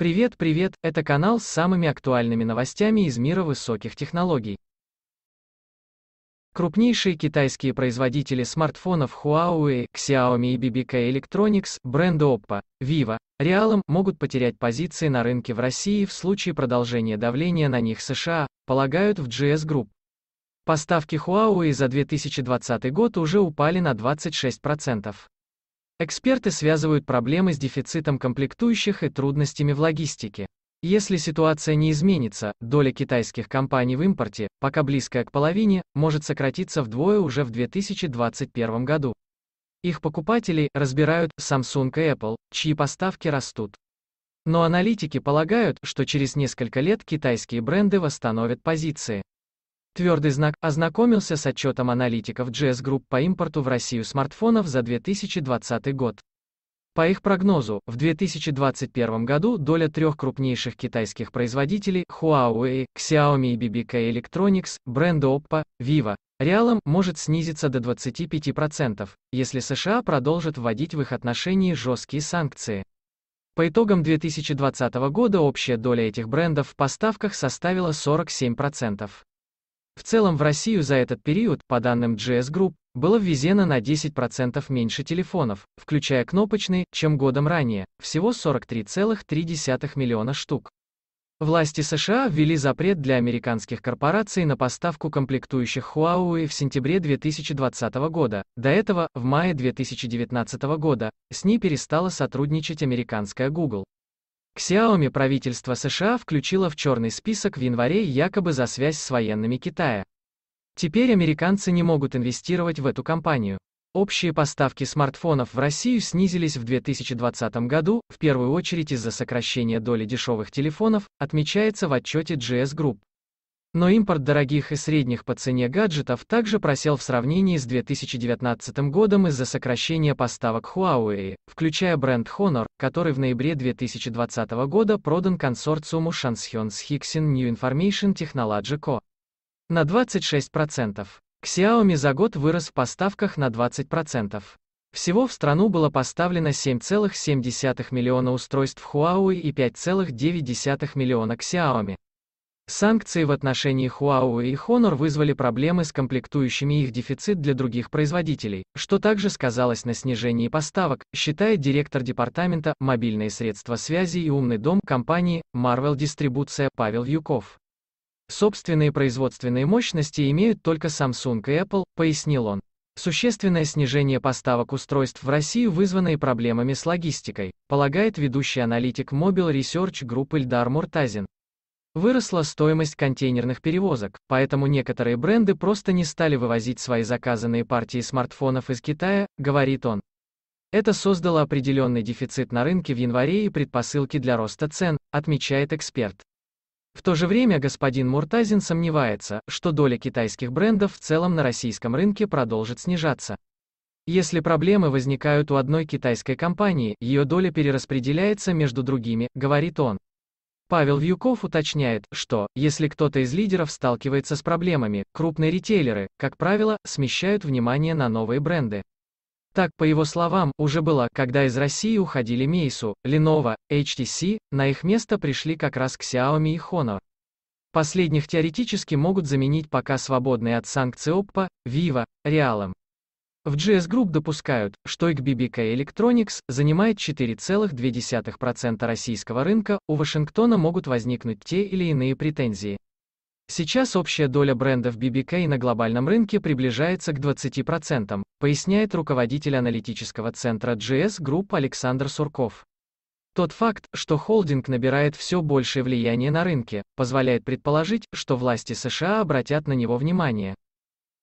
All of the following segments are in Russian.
Привет, привет, это канал с самыми актуальными новостями из мира высоких технологий. Крупнейшие китайские производители смартфонов Huawei, Xiaomi и BBK Electronics, бренды Oppo, Vivo, Realme могут потерять позиции на рынке в России в случае продолжения давления на них США, полагают в GS Group. Поставки Huawei за 2020 год уже упали на 26%. Эксперты связывают проблемы с дефицитом комплектующих и трудностями в логистике. Если ситуация не изменится, доля китайских компаний в импорте, пока близкая к половине, может сократиться вдвое уже в 2021 году. Их покупателей разбирают Samsung и Apple, чьи поставки растут. Но аналитики полагают, что через несколько лет китайские бренды восстановят позиции. Твердый знак ознакомился с отчетом аналитиков GS Group по импорту в Россию смартфонов за 2020 год. По их прогнозу, в 2021 году доля трех крупнейших китайских производителей Huawei, Xiaomi и BBK Electronics, бренда Oppo, Vivo, реалом может снизиться до 25%, если США продолжат вводить в их отношении жесткие санкции. По итогам 2020 года общая доля этих брендов в поставках составила 47%. В целом в Россию за этот период, по данным GS Group, было ввезено на 10% меньше телефонов, включая кнопочные, чем годом ранее, всего 43,3 миллиона штук. Власти США ввели запрет для американских корпораций на поставку комплектующих Huawei в сентябре 2020 года. До этого, в мае 2019 года, с ней перестала сотрудничать американская Google. Xiaomi правительство США включило в черный список в январе якобы за связь с военными Китая. Теперь американцы не могут инвестировать в эту компанию. Общие поставки смартфонов в Россию снизились в 2020 году, в первую очередь из-за сокращения доли дешевых телефонов, отмечается в отчете GS Group. Но импорт дорогих и средних по цене гаджетов также просел в сравнении с 2019 годом из-за сокращения поставок Huawei, включая бренд Honor, который в ноябре 2020 года продан консорциуму Shanshyun Hixin New Information Technology Co. на 26%. Xiaomi за год вырос в поставках на 20%. Всего в страну было поставлено 7,7 миллиона устройств Huawei и 5,9 миллиона Xiaomi. Санкции в отношении Huawei и Honor вызвали проблемы с комплектующими их дефицит для других производителей, что также сказалось на снижении поставок, считает директор департамента «Мобильные средства связи и умный дом» компании Marvel Distribuция Павел Юков. Собственные производственные мощности имеют только Samsung и Apple, пояснил он. Существенное снижение поставок устройств в Россию вызвано и проблемами с логистикой, полагает ведущий аналитик Mobile Research Group Ильдар Муртазин. Выросла стоимость контейнерных перевозок, поэтому некоторые бренды просто не стали вывозить свои заказанные партии смартфонов из Китая, говорит он. Это создало определенный дефицит на рынке в январе и предпосылки для роста цен, отмечает эксперт. В то же время господин Муртазин сомневается, что доля китайских брендов в целом на российском рынке продолжит снижаться. Если проблемы возникают у одной китайской компании, ее доля перераспределяется между другими, говорит он. Павел Вьюков уточняет, что, если кто-то из лидеров сталкивается с проблемами, крупные ритейлеры, как правило, смещают внимание на новые бренды. Так, по его словам, уже было, когда из России уходили Meizu, Lenovo, HTC, на их место пришли как раз Xiaomi и Honor. Последних теоретически могут заменить пока свободные от санкций Oppo, Vivo, Realme. В GS Group допускают, что XBBK Electronics занимает 4,2% российского рынка, у Вашингтона могут возникнуть те или иные претензии. Сейчас общая доля брендов BBK на глобальном рынке приближается к 20%, поясняет руководитель аналитического центра GS Group Александр Сурков. Тот факт, что холдинг набирает все большее влияние на рынке, позволяет предположить, что власти США обратят на него внимание,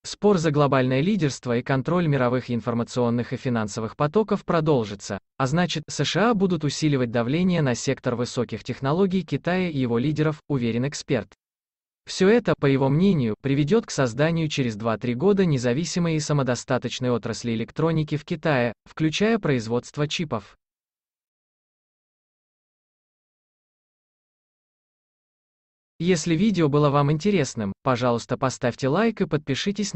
Спор за глобальное лидерство и контроль мировых информационных и финансовых потоков продолжится, а значит, США будут усиливать давление на сектор высоких технологий Китая и его лидеров, уверен эксперт. Все это, по его мнению, приведет к созданию через 2-3 года независимой и самодостаточной отрасли электроники в Китае, включая производство чипов. Если видео было вам интересным, пожалуйста поставьте лайк и подпишитесь на